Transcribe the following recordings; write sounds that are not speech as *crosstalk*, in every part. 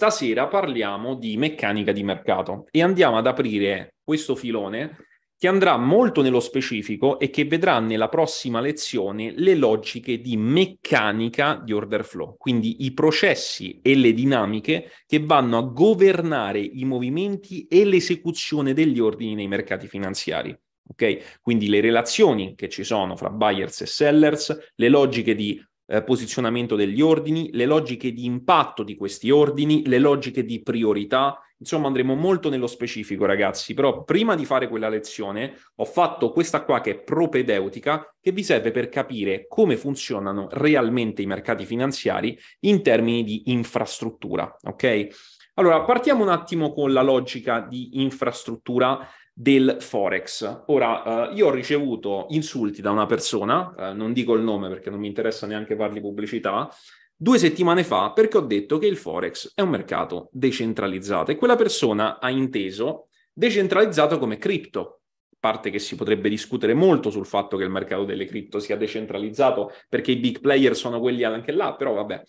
stasera parliamo di meccanica di mercato e andiamo ad aprire questo filone che andrà molto nello specifico e che vedrà nella prossima lezione le logiche di meccanica di order flow, quindi i processi e le dinamiche che vanno a governare i movimenti e l'esecuzione degli ordini nei mercati finanziari. Okay? Quindi le relazioni che ci sono fra buyers e sellers, le logiche di eh, posizionamento degli ordini, le logiche di impatto di questi ordini, le logiche di priorità. Insomma, andremo molto nello specifico, ragazzi. Però prima di fare quella lezione ho fatto questa qua che è propedeutica, che vi serve per capire come funzionano realmente i mercati finanziari in termini di infrastruttura, ok? Allora, partiamo un attimo con la logica di infrastruttura del Forex. Ora, eh, io ho ricevuto insulti da una persona, eh, non dico il nome perché non mi interessa neanche fargli pubblicità, due settimane fa perché ho detto che il Forex è un mercato decentralizzato e quella persona ha inteso decentralizzato come cripto, parte che si potrebbe discutere molto sul fatto che il mercato delle cripto sia decentralizzato perché i big player sono quelli anche là, però vabbè,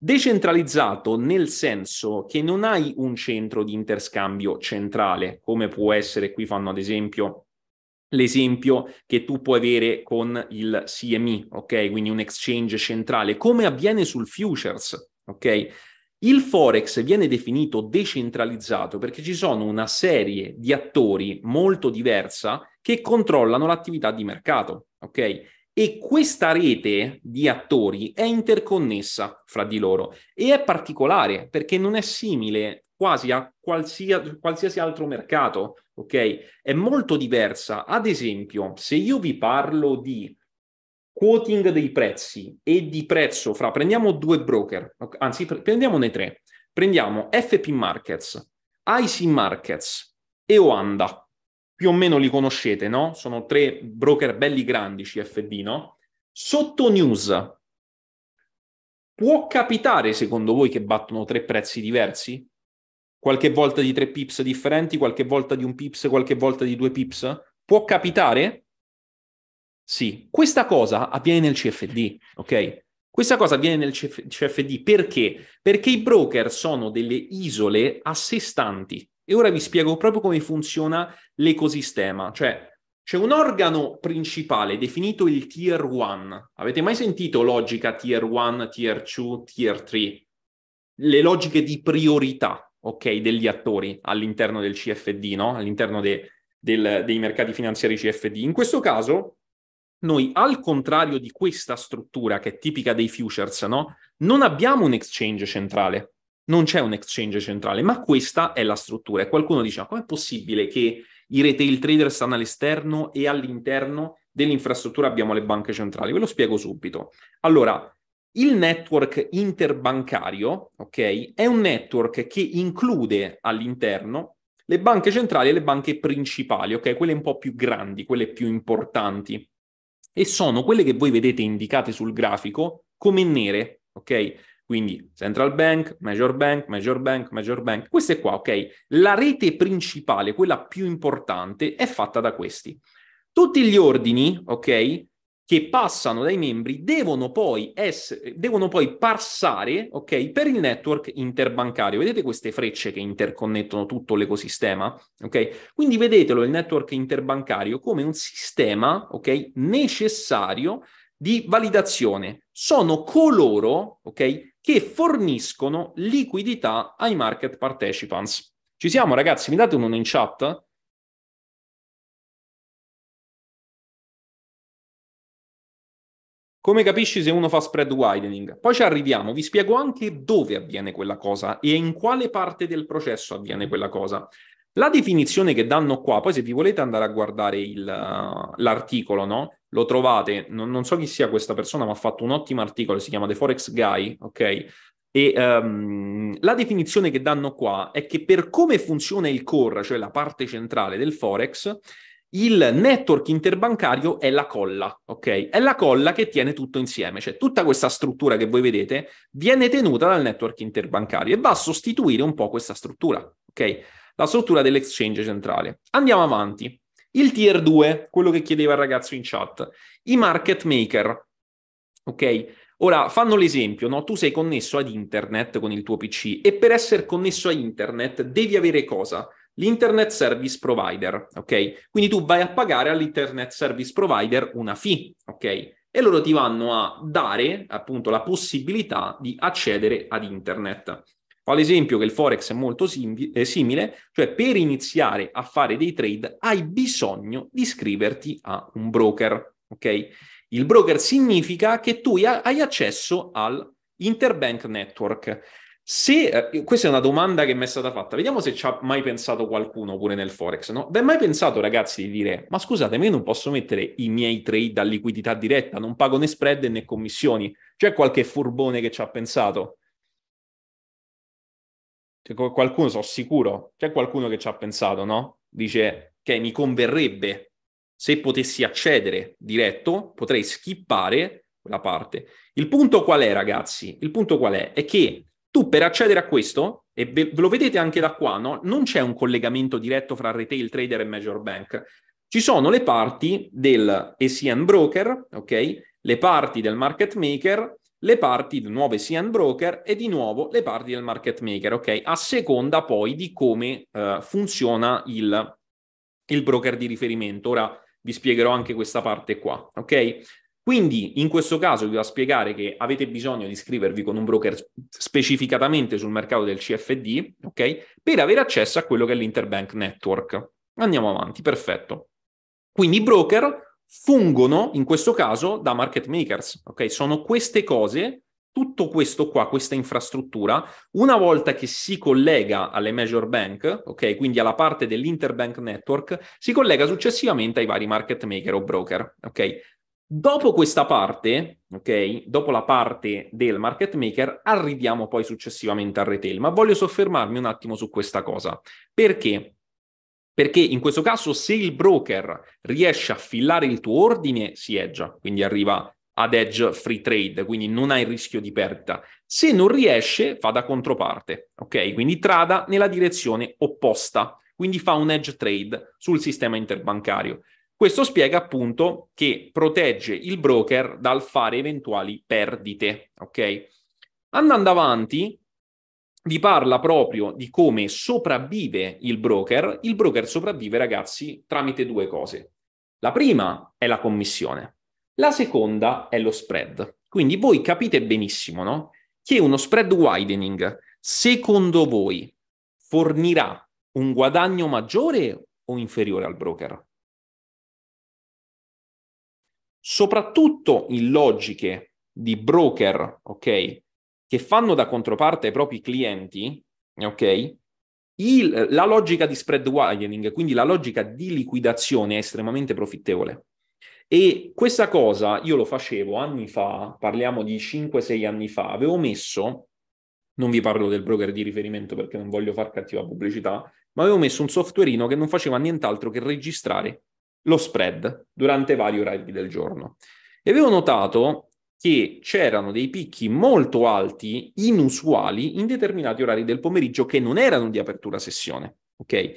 Decentralizzato nel senso che non hai un centro di interscambio centrale, come può essere qui fanno ad esempio l'esempio che tu puoi avere con il CME, ok? Quindi un exchange centrale, come avviene sul futures, ok? Il forex viene definito decentralizzato perché ci sono una serie di attori molto diversa che controllano l'attività di mercato, ok? E questa rete di attori è interconnessa fra di loro e è particolare perché non è simile quasi a qualsiasi, qualsiasi altro mercato, ok? È molto diversa. Ad esempio, se io vi parlo di quoting dei prezzi e di prezzo fra, prendiamo due broker, anzi pre- prendiamone tre, prendiamo FP Markets, IC Markets e Oanda, più o meno li conoscete, no? Sono tre broker belli grandi CFD, no? Sotto news, può capitare secondo voi che battono tre prezzi diversi? Qualche volta di tre pips differenti, qualche volta di un pips, qualche volta di due pips? Può capitare? Sì, questa cosa avviene nel CFD, ok? Questa cosa avviene nel CFD perché? Perché i broker sono delle isole a sé stanti. E ora vi spiego proprio come funziona l'ecosistema, cioè c'è un organo principale definito il tier 1. Avete mai sentito logica tier 1, tier 2, tier 3? Le logiche di priorità, ok, degli attori all'interno del CFD, no? All'interno de, del, dei mercati finanziari CFD. In questo caso, noi al contrario di questa struttura che è tipica dei futures, no? Non abbiamo un exchange centrale non c'è un exchange centrale, ma questa è la struttura. E qualcuno dice, ma com'è possibile che i retail trader stanno all'esterno e all'interno dell'infrastruttura abbiamo le banche centrali? Ve lo spiego subito. Allora, il network interbancario, ok, è un network che include all'interno le banche centrali e le banche principali, ok, quelle un po' più grandi, quelle più importanti. E sono quelle che voi vedete indicate sul grafico come nere, ok? Quindi central bank, major bank, major bank, major bank. Queste qua, ok? La rete principale, quella più importante, è fatta da questi. Tutti gli ordini, ok? Che passano dai membri devono poi, essere, devono poi passare, ok? Per il network interbancario. Vedete queste frecce che interconnettono tutto l'ecosistema, ok? Quindi vedetelo il network interbancario come un sistema, ok? Necessario di validazione sono coloro okay, che forniscono liquidità ai market participants. Ci siamo ragazzi, mi date uno in chat? Come capisci se uno fa spread widening? Poi ci arriviamo, vi spiego anche dove avviene quella cosa e in quale parte del processo avviene quella cosa. La definizione che danno qua, poi se vi volete andare a guardare il, eh, l'articolo, no? lo trovate, non, non, so chi sia questa persona, ma ha fatto un ottimo articolo, si chiama The Forex Guy, ok? E um, la definizione che danno qua è che per come funziona il core, cioè la parte centrale del Forex, il network interbancario è la colla, ok? È la colla che tiene tutto insieme, cioè tutta questa struttura che voi vedete viene tenuta dal network interbancario e va a sostituire un po' questa struttura, ok? La struttura dell'exchange centrale. Andiamo avanti. Il tier 2, quello che chiedeva il ragazzo in chat, i market maker. Ok? Ora fanno l'esempio, no? Tu sei connesso ad internet con il tuo PC e per essere connesso a internet devi avere cosa? L'internet service provider, ok? Quindi tu vai a pagare all'internet service provider una fee, ok? e loro ti vanno a dare appunto la possibilità di accedere ad internet. Fa l'esempio che il Forex è molto sim- eh, simile, cioè per iniziare a fare dei trade hai bisogno di iscriverti a un broker, ok? Il broker significa che tu hai accesso al Interbank Network. Se, eh, questa è una domanda che mi è stata fatta, vediamo se ci ha mai pensato qualcuno pure nel Forex, no? Beh, mai pensato ragazzi di dire, ma scusate, ma io non posso mettere i miei trade a liquidità diretta, non pago né spread né commissioni? C'è qualche furbone che ci ha pensato? Cioè, qualcuno, sono sicuro, c'è qualcuno che ci ha pensato, no? Dice, ok, mi converrebbe, se potessi accedere diretto, potrei skippare quella parte. Il punto qual è, ragazzi? Il punto qual è? È che tu per accedere a questo, e ve lo vedete anche da qua, no? Non c'è un collegamento diretto fra retail trader e major bank. Ci sono le parti del ECN broker, ok? Le parti del market maker le parti di nuove CN broker e di nuovo le parti del market maker, ok? A seconda poi di come uh, funziona il, il broker di riferimento. Ora vi spiegherò anche questa parte qua, ok? Quindi in questo caso vi va a spiegare che avete bisogno di iscrivervi con un broker specificatamente sul mercato del CFD, ok? Per avere accesso a quello che è l'Interbank Network. Andiamo avanti, perfetto. Quindi i broker fungono in questo caso da market makers. Ok, sono queste cose, tutto questo qua, questa infrastruttura, una volta che si collega alle major Bank, ok, quindi alla parte dell'Interbank Network, si collega successivamente ai vari market maker o broker. Ok, Dopo questa parte, ok, dopo la parte del market maker, arriviamo poi successivamente al retail, ma voglio soffermarmi un attimo su questa cosa. Perché? Perché in questo caso se il broker riesce a fillare il tuo ordine, si edge, quindi arriva ad edge free trade, quindi non hai il rischio di perdita. Se non riesce, fa da controparte, ok? Quindi trada nella direzione opposta, quindi fa un edge trade sul sistema interbancario. Questo spiega appunto che protegge il broker dal fare eventuali perdite, ok? Andando avanti, vi parla proprio di come sopravvive il broker. Il broker sopravvive, ragazzi, tramite due cose. La prima è la commissione, la seconda è lo spread. Quindi voi capite benissimo no? che uno spread widening, secondo voi, fornirà un guadagno maggiore o inferiore al broker? Soprattutto in logiche di broker, ok? che fanno da controparte ai propri clienti, ok? Il, la logica di spread widening, quindi la logica di liquidazione, è estremamente profittevole. E questa cosa io lo facevo anni fa, parliamo di 5-6 anni fa, avevo messo, non vi parlo del broker di riferimento perché non voglio far cattiva pubblicità, ma avevo messo un softwareino che non faceva nient'altro che registrare lo spread durante vari orari del giorno. E avevo notato che c'erano dei picchi molto alti, inusuali, in determinati orari del pomeriggio che non erano di apertura sessione. Ok?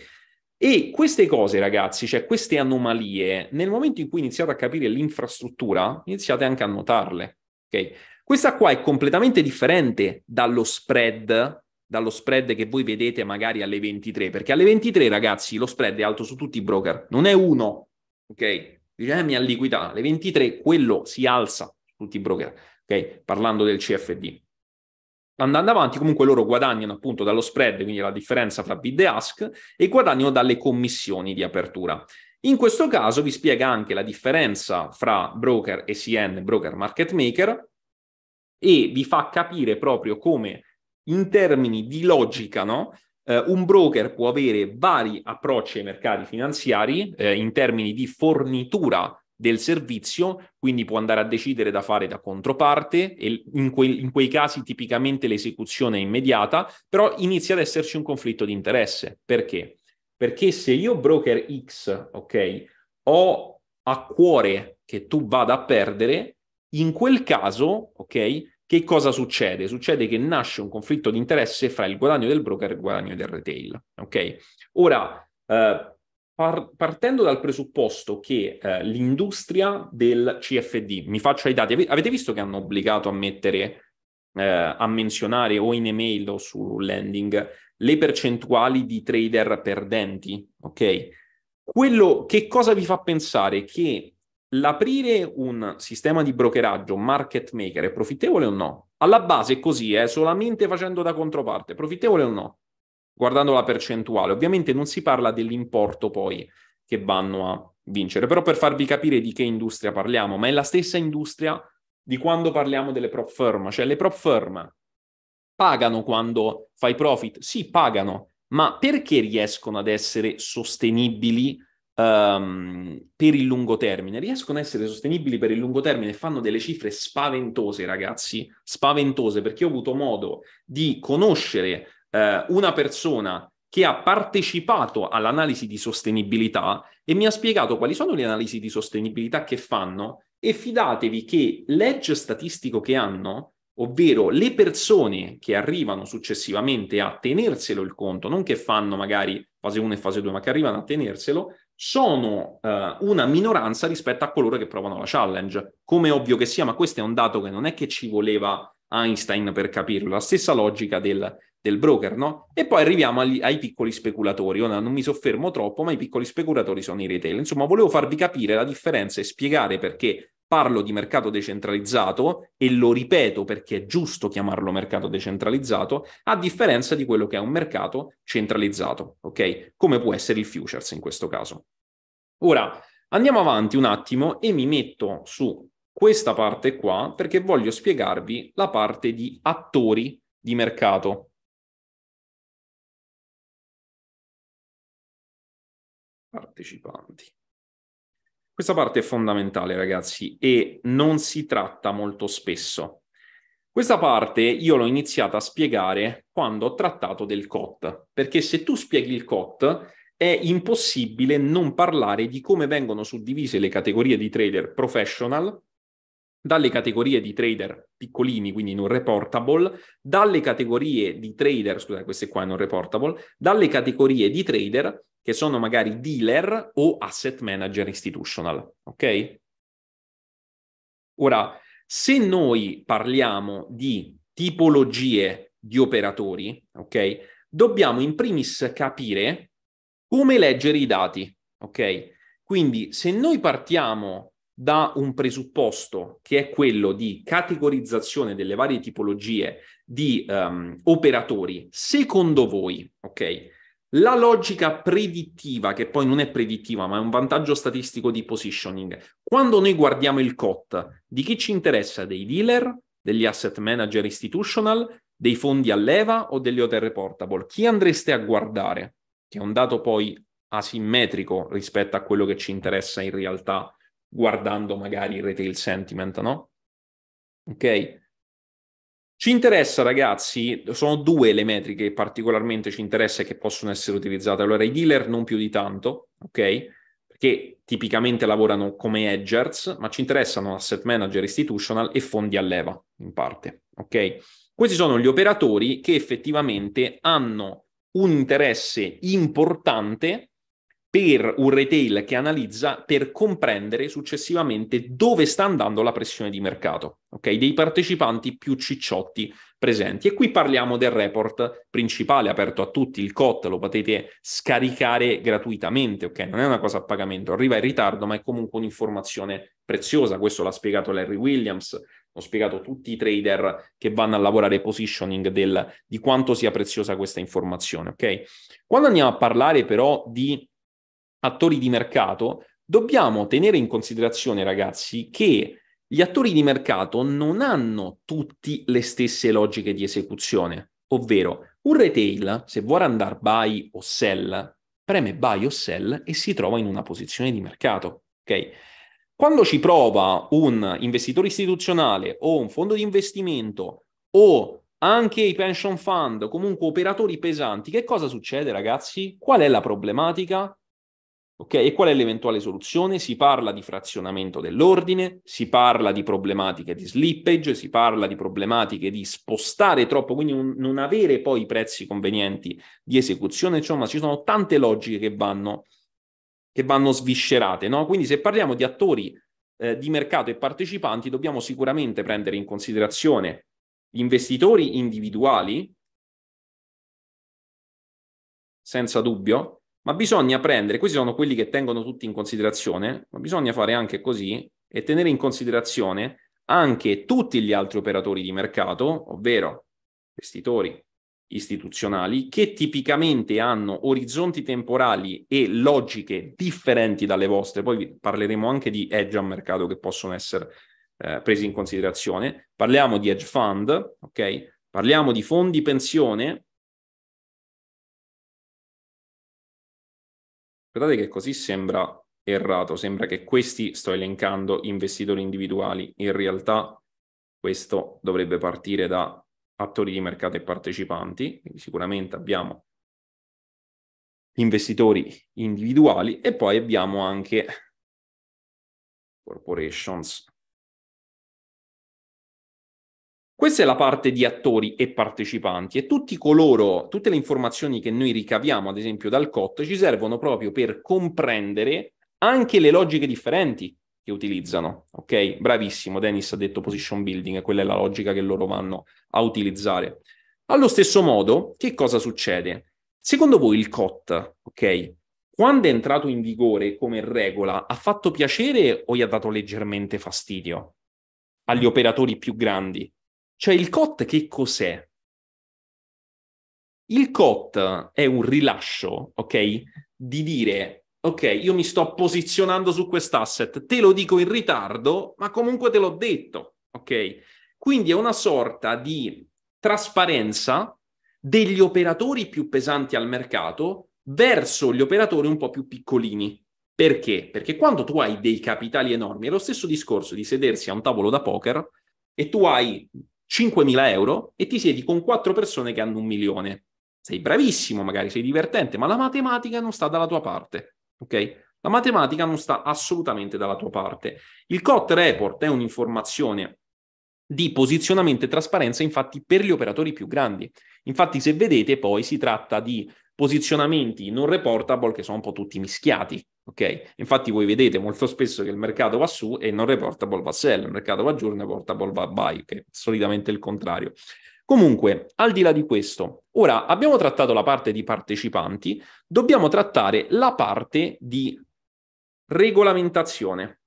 E queste cose, ragazzi, cioè queste anomalie, nel momento in cui iniziate a capire l'infrastruttura, iniziate anche a notarle. Ok? Questa qua è completamente differente dallo spread, dallo spread che voi vedete magari alle 23, perché alle 23, ragazzi, lo spread è alto su tutti i broker, non è uno, ok? Dice, eh, mi ha liquidato. Alle 23 quello si alza, tutti i broker, ok? Parlando del CFD. Andando avanti, comunque loro guadagnano appunto dallo spread, quindi la differenza tra bid e ask, e guadagnano dalle commissioni di apertura. In questo caso vi spiega anche la differenza fra broker ECN e broker market maker e vi fa capire proprio come in termini di logica, no? Uh, un broker può avere vari approcci ai mercati finanziari eh, in termini di fornitura del servizio, quindi può andare a decidere da fare da controparte e in, que- in quei casi tipicamente l'esecuzione è immediata, però inizia ad esserci un conflitto di interesse. Perché? Perché se io broker X, ok, ho a cuore che tu vada a perdere, in quel caso, ok, che cosa succede? Succede che nasce un conflitto di interesse fra il guadagno del broker e il guadagno del retail, ok? Ora, eh, Par- partendo dal presupposto che eh, l'industria del CFD, mi faccio i dati, avete visto che hanno obbligato a mettere, eh, a menzionare o in email o su landing le percentuali di trader perdenti, ok? Quello che cosa vi fa pensare che l'aprire un sistema di brokeraggio market maker è profittevole o no? Alla base è così, è eh, solamente facendo da controparte, profittevole o no? guardando la percentuale. Ovviamente non si parla dell'importo poi che vanno a vincere, però per farvi capire di che industria parliamo, ma è la stessa industria di quando parliamo delle prop firm, cioè le prop firm pagano quando fai profit? Sì, pagano, ma perché riescono ad essere sostenibili um, per il lungo termine? Riescono ad essere sostenibili per il lungo termine, e fanno delle cifre spaventose, ragazzi, spaventose, perché ho avuto modo di conoscere eh, una persona che ha partecipato all'analisi di sostenibilità e mi ha spiegato quali sono le analisi di sostenibilità che fanno e fidatevi che l'edge statistico che hanno, ovvero le persone che arrivano successivamente a tenerselo il conto, non che fanno magari fase 1 e fase 2, ma che arrivano a tenerselo, sono eh, una minoranza rispetto a coloro che provano la challenge. Come ovvio che sia, ma questo è un dato che non è che ci voleva Einstein per capirlo. La stessa logica del del broker, no? E poi arriviamo agli, ai piccoli speculatori. Ora non mi soffermo troppo, ma i piccoli speculatori sono i retail. Insomma, volevo farvi capire la differenza e spiegare perché parlo di mercato decentralizzato e lo ripeto perché è giusto chiamarlo mercato decentralizzato, a differenza di quello che è un mercato centralizzato, ok? Come può essere il futures in questo caso. Ora andiamo avanti un attimo e mi metto su questa parte qua perché voglio spiegarvi la parte di attori di mercato, partecipanti. Questa parte è fondamentale, ragazzi, e non si tratta molto spesso. Questa parte io l'ho iniziata a spiegare quando ho trattato del COT, perché se tu spieghi il COT è impossibile non parlare di come vengono suddivise le categorie di trader professional dalle categorie di trader piccolini, quindi non reportable, dalle categorie di trader, scusate, queste qua non reportable, dalle categorie di trader che sono magari dealer o asset manager institutional, ok? Ora, se noi parliamo di tipologie di operatori, ok? Dobbiamo in primis capire come leggere i dati, ok? Quindi se noi partiamo da un presupposto che è quello di categorizzazione delle varie tipologie di um, operatori, secondo voi, ok? La logica predittiva, che poi non è predittiva, ma è un vantaggio statistico di positioning, quando noi guardiamo il COT, di chi ci interessa? Dei dealer, degli asset manager institutional, dei fondi a leva o degli OTR portable? Chi andreste a guardare? Che è un dato poi asimmetrico rispetto a quello che ci interessa in realtà guardando magari il retail sentiment, no? Ok? Ci interessa, ragazzi, sono due le metriche che particolarmente ci interessa e che possono essere utilizzate. Allora, i dealer non più di tanto, ok? Perché tipicamente lavorano come edgers, ma ci interessano asset manager institutional e fondi a leva, in parte, ok? Questi sono gli operatori che effettivamente hanno un interesse importante per un retail che analizza per comprendere successivamente dove sta andando la pressione di mercato, ok? Dei partecipanti più cicciotti presenti. E qui parliamo del report principale aperto a tutti, il COT, lo potete scaricare gratuitamente, ok? Non è una cosa a pagamento, arriva in ritardo, ma è comunque un'informazione preziosa. Questo l'ha spiegato Larry Williams, ho spiegato tutti i trader che vanno a lavorare positioning del, di quanto sia preziosa questa informazione, ok? Quando andiamo a parlare però di attori di mercato, dobbiamo tenere in considerazione, ragazzi, che gli attori di mercato non hanno tutti le stesse logiche di esecuzione, ovvero un retail, se vuole andare buy o sell, preme buy o sell e si trova in una posizione di mercato, ok? Quando ci prova un investitore istituzionale o un fondo di investimento o anche i pension fund, comunque operatori pesanti, che cosa succede ragazzi? Qual è la problematica? Okay? E qual è l'eventuale soluzione? Si parla di frazionamento dell'ordine, si parla di problematiche di slippage, si parla di problematiche di spostare troppo, quindi un, non avere poi i prezzi convenienti di esecuzione, insomma ci sono tante logiche che vanno, che vanno sviscerate. No? Quindi se parliamo di attori eh, di mercato e partecipanti, dobbiamo sicuramente prendere in considerazione gli investitori individuali, senza dubbio, ma bisogna prendere, questi sono quelli che tengono tutti in considerazione, ma bisogna fare anche così e tenere in considerazione anche tutti gli altri operatori di mercato, ovvero investitori istituzionali, che tipicamente hanno orizzonti temporali e logiche differenti dalle vostre. Poi parleremo anche di edge a mercato che possono essere eh, presi in considerazione. Parliamo di hedge fund, ok? Parliamo di fondi pensione, Guardate che così sembra errato, sembra che questi, sto elencando, investitori individuali, in realtà questo dovrebbe partire da attori di mercato e partecipanti, quindi sicuramente abbiamo investitori individuali e poi abbiamo anche corporations Questa è la parte di attori e partecipanti e tutti coloro, tutte le informazioni che noi ricaviamo, ad esempio dal COT, ci servono proprio per comprendere anche le logiche differenti che utilizzano. Ok, bravissimo, Dennis ha detto position building, quella è la logica che loro vanno a utilizzare. Allo stesso modo, che cosa succede? Secondo voi il COT, ok, quando è entrato in vigore come regola, ha fatto piacere o gli ha dato leggermente fastidio agli operatori più grandi? Cioè il COT che cos'è? Il COT è un rilascio, ok? Di dire, ok, io mi sto posizionando su quest'asset, te lo dico in ritardo, ma comunque te l'ho detto, ok? Quindi è una sorta di trasparenza degli operatori più pesanti al mercato verso gli operatori un po' più piccolini. Perché? Perché quando tu hai dei capitali enormi, è lo stesso discorso di sedersi a un tavolo da poker e tu hai 5.000 euro e ti siedi con quattro persone che hanno un milione. Sei bravissimo, magari sei divertente, ma la matematica non sta dalla tua parte, ok? La matematica non sta assolutamente dalla tua parte. Il COT report è un'informazione di posizionamento e trasparenza, infatti, per gli operatori più grandi. Infatti, se vedete, poi si tratta di posizionamenti non reportable che sono un po' tutti mischiati. Ok, infatti voi vedete molto spesso che il mercato va su e non reportable va sell, il mercato va giù, il reportable va buy, che è solitamente il contrario. Comunque, al di là di questo, ora abbiamo trattato la parte di partecipanti, dobbiamo trattare la parte di regolamentazione.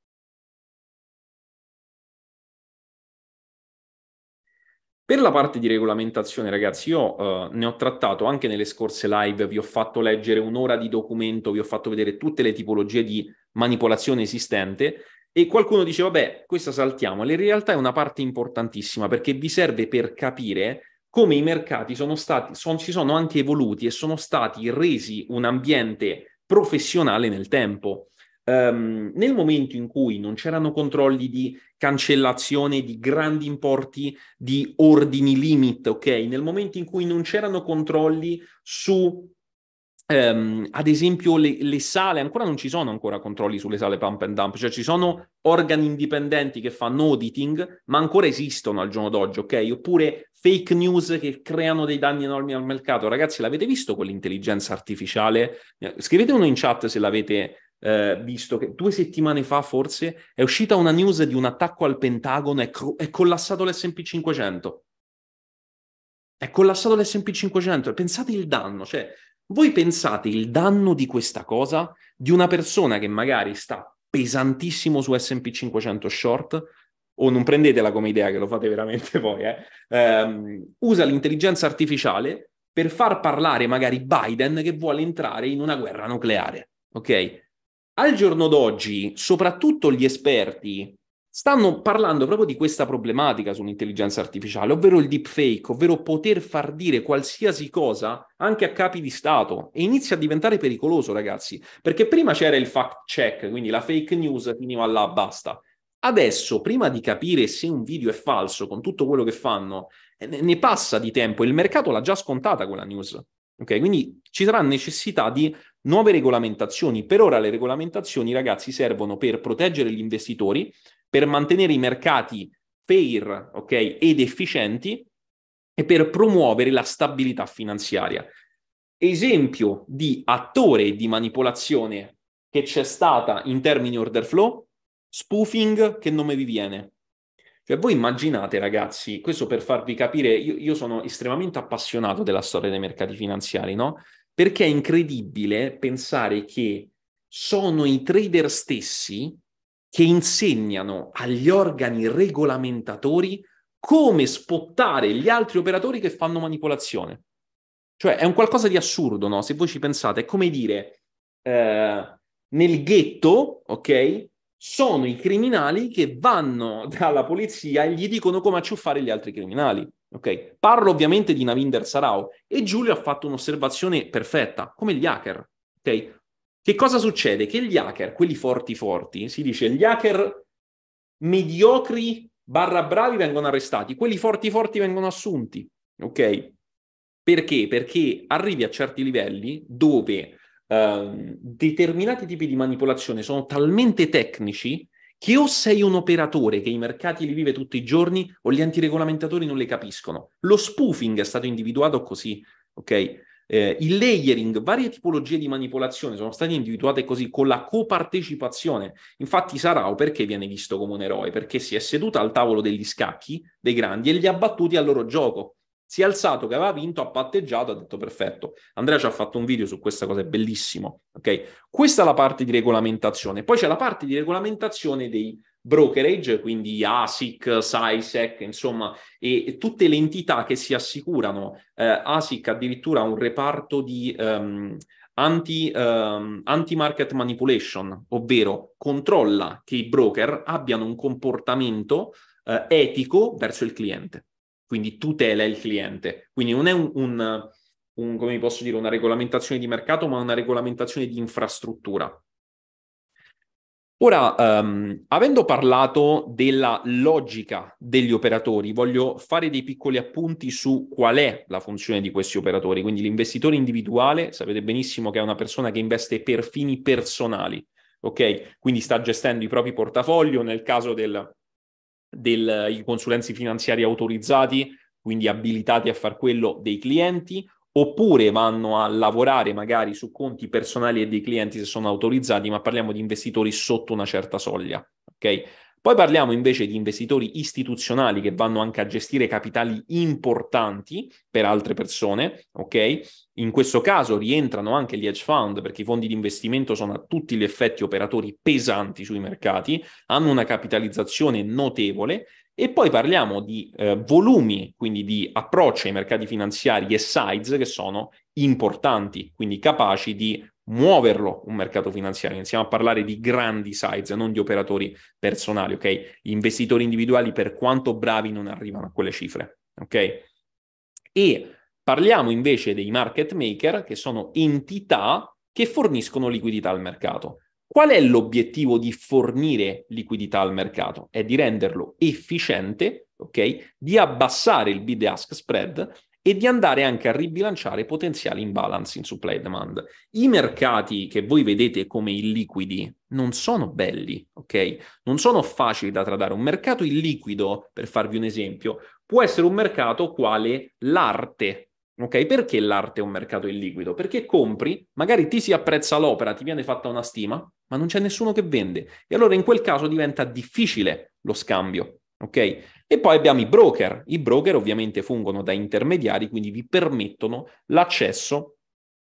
Per la parte di regolamentazione, ragazzi, io uh, ne ho trattato anche nelle scorse live, vi ho fatto leggere un'ora di documento, vi ho fatto vedere tutte le tipologie di manipolazione esistente e qualcuno dice, vabbè, questa saltiamo. In realtà è una parte importantissima perché vi serve per capire come i mercati sono stati, son, si sono anche evoluti e sono stati resi un ambiente professionale nel tempo. Um, nel momento in cui non c'erano controlli di cancellazione di grandi importi di ordini limit, ok? Nel momento in cui non c'erano controlli su Um, ad esempio le, le, sale, ancora non ci sono ancora controlli sulle sale pump and dump, cioè ci sono organi indipendenti che fanno auditing, ma ancora esistono al giorno d'oggi, ok? Oppure fake news che creano dei danni enormi al mercato. Ragazzi, l'avete visto quell'intelligenza artificiale? Scrivete uno in chat se l'avete eh, visto che due settimane fa forse è uscita una news di un attacco al Pentagono, è, cro- è collassato l'SP 500. È collassato l'SP 500. Pensate il danno, cioè voi pensate il danno di questa cosa di una persona che magari sta pesantissimo su SP 500 short, o non prendetela come idea che lo fate veramente voi, eh? um, usa l'intelligenza artificiale per far parlare magari Biden che vuole entrare in una guerra nucleare. Ok? Al giorno d'oggi, soprattutto gli esperti stanno parlando proprio di questa problematica sull'intelligenza artificiale, ovvero il deepfake, ovvero poter far dire qualsiasi cosa anche a capi di Stato e inizia a diventare pericoloso, ragazzi, perché prima c'era il fact check, quindi la fake news finiva là, basta. Adesso, prima di capire se un video è falso con tutto quello che fanno, eh, ne passa di tempo il mercato l'ha già scontata quella news. Ok, quindi ci sarà necessità di Nuove regolamentazioni. Per ora le regolamentazioni, ragazzi, servono per proteggere gli investitori, per mantenere i mercati fair okay, ed efficienti e per promuovere la stabilità finanziaria. Esempio di attore di manipolazione che c'è stata in termini order flow, spoofing, che nome vi viene? Cioè, voi immaginate, ragazzi, questo per farvi capire, io, io sono estremamente appassionato della storia dei mercati finanziari, no? perché è incredibile pensare che sono i trader stessi che insegnano agli organi regolamentatori come spottare gli altri operatori che fanno manipolazione. Cioè è un qualcosa di assurdo, no? Se voi ci pensate, è come dire, eh, nel ghetto, ok? Sono i criminali che vanno *laughs* dalla polizia e gli dicono come acciuffare gli altri criminali. Okay? Parlo ovviamente di Navinder Sarau e Giulio ha fatto un'osservazione perfetta, come gli hacker. Okay? Che cosa succede? Che gli hacker, quelli forti forti, si dice gli hacker mediocri barra bravi vengono arrestati, quelli forti forti vengono assunti. Ok? Perché? Perché arrivi a certi livelli dove ehm, determinati tipi di manipolazione sono talmente tecnici che o sei un operatore che i mercati li vive tutti i giorni o gli antiregolamentatori non le capiscono. Lo spoofing è stato individuato così, ok? Eh, il layering, varie tipologie di manipolazione sono state individuate così con la copartecipazione. Infatti, Sarau perché viene visto come un eroe? Perché si è seduta al tavolo degli scacchi dei grandi e li ha battuti al loro gioco. Si è alzato che aveva vinto, ha patteggiato, ha detto perfetto. Andrea ci ha fatto un video su questa cosa, è bellissimo. Okay? Questa è la parte di regolamentazione. Poi c'è la parte di regolamentazione dei brokerage, quindi ASIC, SISEC, insomma, e, e, tutte le entità che si assicurano. Eh, ASIC addirittura ha un reparto di um, anti, um, ehm, market manipulation, ovvero controlla che i broker abbiano un comportamento uh, etico verso il cliente quindi tutela il cliente. Quindi non è un, un, un come posso dire, una regolamentazione di mercato, ma una regolamentazione di infrastruttura. Ora, um, avendo parlato della logica degli operatori, voglio fare dei piccoli appunti su qual è la funzione di questi operatori. Quindi l'investitore individuale, sapete benissimo che è una persona che investe per fini personali, ok? Quindi sta gestendo i propri portafogli, nel caso del, dei consulenti finanziari autorizzati, quindi abilitati a far quello dei clienti, oppure vanno a lavorare magari su conti personali e dei clienti se sono autorizzati, ma parliamo di investitori sotto una certa soglia, ok? Poi parliamo invece di investitori istituzionali che vanno anche a gestire capitali importanti per altre persone, ok? In questo caso rientrano anche gli hedge fund perché i fondi di investimento sono a tutti gli effetti operatori pesanti sui mercati, hanno una capitalizzazione notevole e poi parliamo di eh, volumi, quindi di approccio ai mercati finanziari e size che sono importanti, quindi capaci di muoverlo un mercato finanziario. Iniziamo a parlare di grandi size, non di operatori personali, ok? Gli investitori individuali, per quanto bravi, non arrivano a quelle cifre, ok? E parliamo invece dei market maker, che sono entità che forniscono liquidità al mercato. Qual è l'obiettivo di fornire liquidità al mercato? È di renderlo efficiente, ok? Di abbassare il bid-ask spread e di andare anche a ribilanciare potenziali imbalance in supply e demand. I mercati che voi vedete come illiquidi non sono belli, ok? Non sono facili da tradare. Un mercato illiquido, per farvi un esempio, può essere un mercato quale l'arte. Ok, perché l'arte è un mercato illiquido? Perché compri, magari ti si apprezza l'opera, ti viene fatta una stima, ma non c'è nessuno che vende. E allora in quel caso diventa difficile lo scambio. Ok? E poi abbiamo i broker. I broker ovviamente fungono da intermediari, quindi vi permettono l'accesso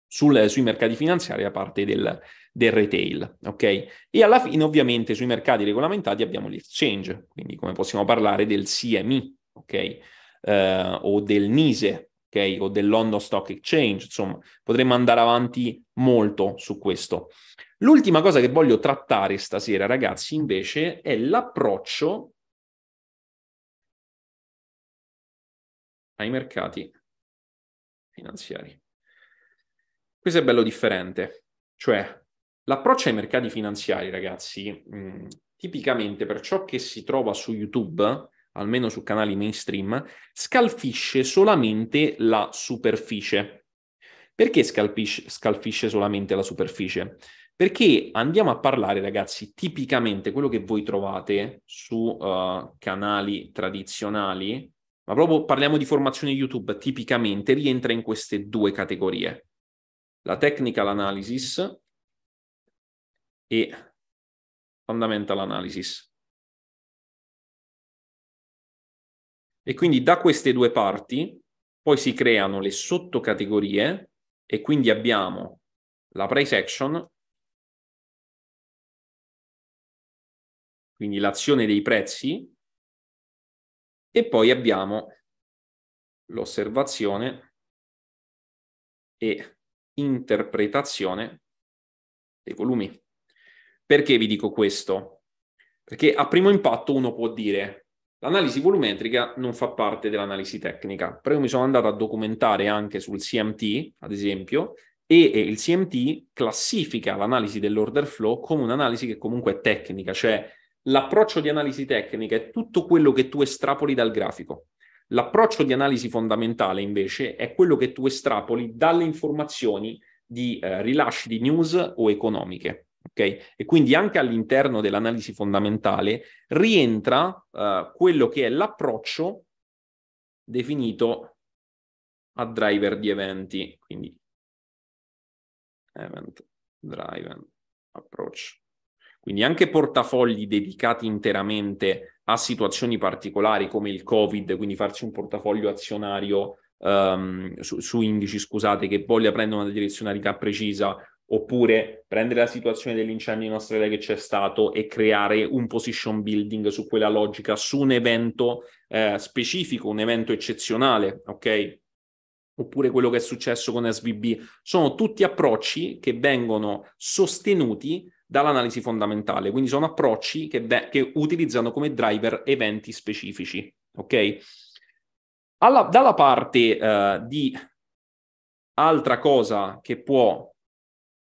sul, sui mercati finanziari da parte del, del retail, ok? E alla fine ovviamente sui mercati regolamentati abbiamo gli exchange, quindi come possiamo parlare del CME, ok? Uh, o del NISE, ok? O del London Stock Exchange, insomma, potremmo andare avanti molto su questo. L'ultima cosa che voglio trattare stasera, ragazzi, invece, è l'approccio ai mercati finanziari. Questo è bello differente, cioè l'approccio ai mercati finanziari, ragazzi, mh, mm, tipicamente per ciò che si trova su YouTube, almeno su canali mainstream, scalfisce solamente la superficie. Perché scalfisce, scalfisce solamente la superficie? Perché andiamo a parlare, ragazzi, tipicamente quello che voi trovate su uh, canali tradizionali, ma proprio parliamo di formazione YouTube, tipicamente rientra in queste due categorie. La technical analysis e fundamental analysis. E quindi da queste due parti poi si creano le sottocategorie e quindi abbiamo la price action, quindi l'azione dei prezzi, e poi abbiamo l'osservazione e interpretazione dei volumi. Perché vi dico questo? Perché a primo impatto uno può dire l'analisi volumetrica non fa parte dell'analisi tecnica, però io mi sono andato a documentare anche sul CMT, ad esempio, e il CMT classifica l'analisi dell'order flow come un'analisi che comunque è tecnica, cioè L'approccio di analisi tecnica è tutto quello che tu estrapoli dal grafico. L'approccio di analisi fondamentale invece è quello che tu estrapoli dalle informazioni di eh, rilasci di news o economiche. Okay? E quindi anche all'interno dell'analisi fondamentale rientra eh, quello che è l'approccio definito a driver di eventi, quindi event driven approach. Quindi anche portafogli dedicati interamente a situazioni particolari come il Covid, quindi farci un portafoglio azionario um, su, su indici, scusate, che voglia prendere una direzionalità precisa, oppure prendere la situazione dell'incendio in Australia che c'è stato e creare un position building su quella logica, su un evento eh, specifico, un evento eccezionale, ok? Oppure quello che è successo con SVB. Sono tutti approcci che vengono sostenuti dall'analisi fondamentale. Quindi sono approcci che, de- che utilizzano come driver eventi specifici. Ok? Alla, dalla parte eh, di altra cosa che può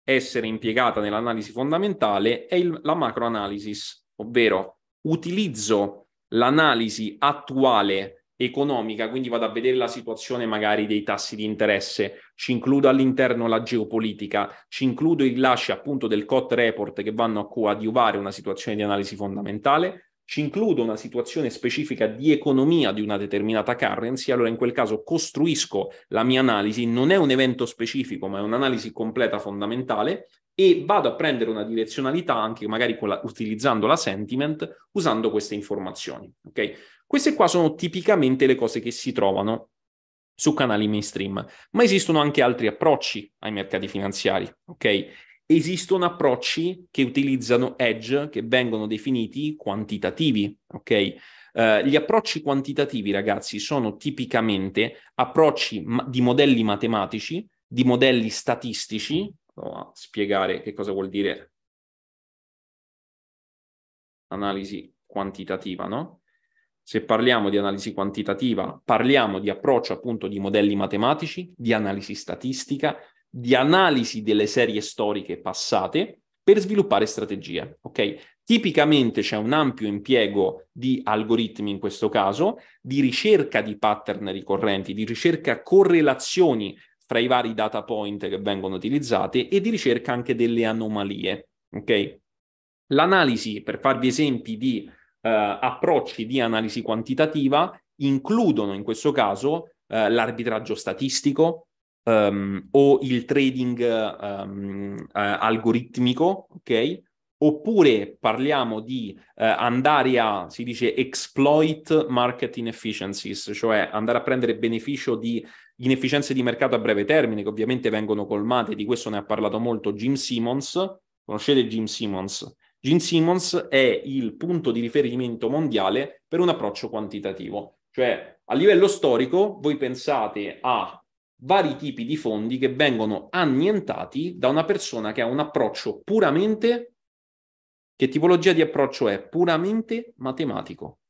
essere impiegata nell'analisi fondamentale è il, la macroanalisi, ovvero utilizzo l'analisi attuale economica, quindi vado a vedere la situazione magari dei tassi di interesse, ci includo all'interno la geopolitica, ci includo i rilasci appunto del COT report che vanno a coadiuvare una situazione di analisi fondamentale, ci includo una situazione specifica di economia di una determinata currency, allora in quel caso costruisco la mia analisi, non è un evento specifico, ma è un'analisi completa fondamentale e vado a prendere una direzionalità anche magari la, utilizzando la sentiment, usando queste informazioni, ok? Queste qua sono tipicamente le cose che si trovano su canali mainstream, ma esistono anche altri approcci ai mercati finanziari, ok? Esistono approcci che utilizzano edge, che vengono definiti quantitativi, ok? Uh, gli approcci quantitativi, ragazzi, sono tipicamente approcci ma- di modelli matematici, di modelli statistici. Vado a spiegare che cosa vuol dire analisi quantitativa, no? Se parliamo di analisi quantitativa, parliamo di approccio appunto di modelli matematici, di analisi statistica, di analisi delle serie storiche passate per sviluppare strategie, ok? Tipicamente c'è un ampio impiego di algoritmi in questo caso, di ricerca di pattern ricorrenti, di ricerca correlazioni fra i vari data point che vengono utilizzate e di ricerca anche delle anomalie, ok? L'analisi, per farvi esempi di eh, approcci di analisi quantitativa includono in questo caso eh, l'arbitraggio statistico, Um, o il trading um, uh, algoritmico, ok? Oppure parliamo di uh, andare a, si dice, exploit market inefficiencies, cioè andare a prendere beneficio di inefficienze di mercato a breve termine, che ovviamente vengono colmate, di questo ne ha parlato molto Jim Simmons. Conoscete Jim Simmons? Gene Simmons è il punto di riferimento mondiale per un approccio quantitativo, cioè a livello storico voi pensate a vari tipi di fondi che vengono annientati da una persona che ha un approccio puramente che tipologia di approccio è puramente matematico.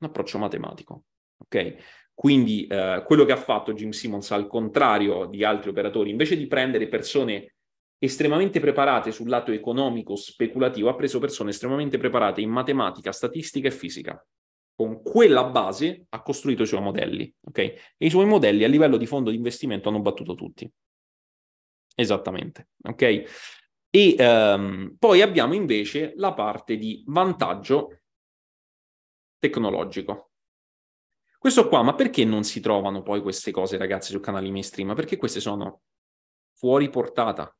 Un approccio matematico, ok? Quindi eh, quello che ha fatto Jim Simmons al contrario di altri operatori, invece di prendere persone estremamente preparate sul lato economico speculativo, ha preso persone estremamente preparate in matematica, statistica e fisica. Con quella base ha costruito i suoi modelli, ok? E i suoi modelli a livello di fondo di investimento hanno battuto tutti. Esattamente, ok? E um, poi abbiamo invece la parte di vantaggio tecnologico. Questo qua, ma perché non si trovano poi queste cose, ragazzi, su canali mainstream? Perché queste sono fuori portata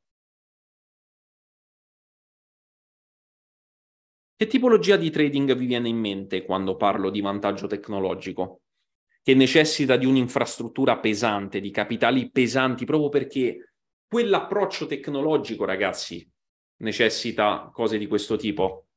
Che tipologia di trading vi viene in mente quando parlo di vantaggio tecnologico? Che necessita di un'infrastruttura pesante, di capitali pesanti, proprio perché quell'approccio tecnologico, ragazzi, necessita cose di questo tipo.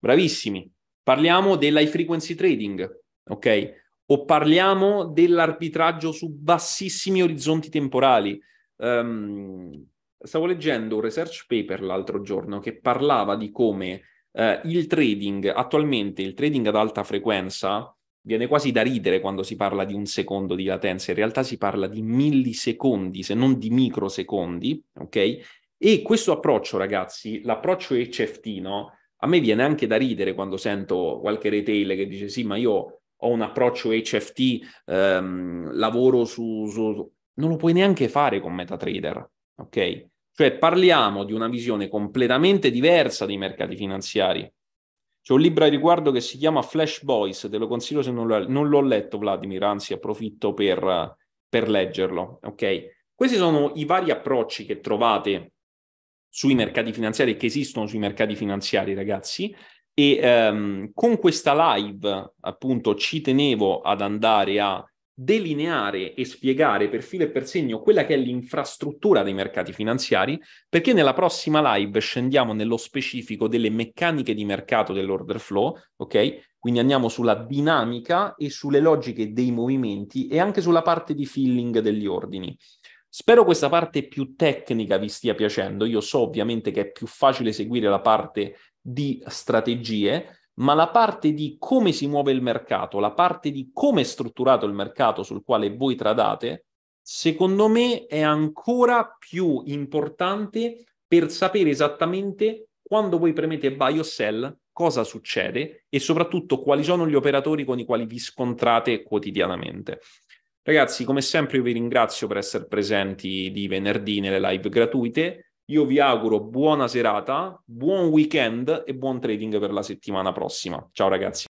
Bravissimi. Parliamo dell'high frequency trading, ok? o parliamo dell'arbitraggio su bassissimi orizzonti temporali. Um, stavo leggendo un research paper l'altro giorno che parlava di come uh, il trading, attualmente il trading ad alta frequenza, viene quasi da ridere quando si parla di un secondo di latenza, in realtà si parla di millisecondi, se non di microsecondi, ok? E questo approccio, ragazzi, l'approccio HFT, no? A me viene anche da ridere quando sento qualche retail che dice sì, ma io ho un approccio HFT, ehm, lavoro su, su... Non lo puoi neanche fare con MetaTrader, ok? Cioè parliamo di una visione completamente diversa dei mercati finanziari. C'è un libro a riguardo che si chiama Flash Boys, te lo consiglio se non, lo, non l'ho letto Vladimir, anzi approfitto per, per leggerlo, ok? Questi sono i vari approcci che trovate sui mercati finanziari che esistono sui mercati finanziari, ragazzi, e ehm, con questa live, appunto, ci tenevo ad andare a delineare e spiegare per filo e per segno quella che è l'infrastruttura dei mercati finanziari, perché nella prossima live scendiamo nello specifico delle meccaniche di mercato dell'order flow, ok? Quindi andiamo sulla dinamica e sulle logiche dei movimenti e anche sulla parte di filling degli ordini. Spero questa parte più tecnica vi stia piacendo. Io so ovviamente che è più facile seguire la parte di strategie, ma la parte di come si muove il mercato, la parte di come è strutturato il mercato sul quale voi tradate, secondo me è ancora più importante per sapere esattamente quando voi premete buy o sell cosa succede e soprattutto quali sono gli operatori con i quali vi scontrate quotidianamente. Ragazzi, come sempre io vi ringrazio per essere presenti di venerdì nelle live gratuite. Io vi auguro buona serata, buon weekend e buon trading per la settimana prossima. Ciao ragazzi.